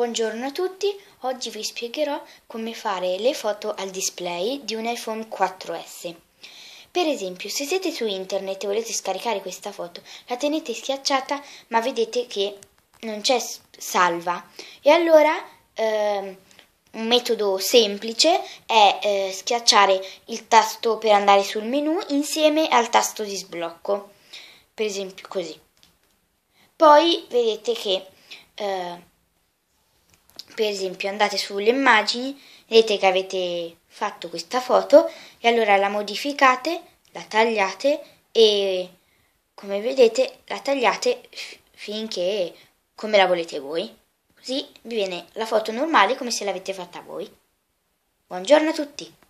Buongiorno a tutti, oggi vi spiegherò come fare le foto al display di un iPhone 4S. Per esempio, se siete su internet e volete scaricare questa foto, la tenete schiacciata ma vedete che non c'è salva. E allora ehm, un metodo semplice è eh, schiacciare il tasto per andare sul menu insieme al tasto di sblocco. Per esempio così. Poi vedete che... Eh, per esempio andate sulle immagini, vedete che avete fatto questa foto e allora la modificate, la tagliate e come vedete la tagliate finché come la volete voi. Così vi viene la foto normale come se l'avete fatta voi. Buongiorno a tutti!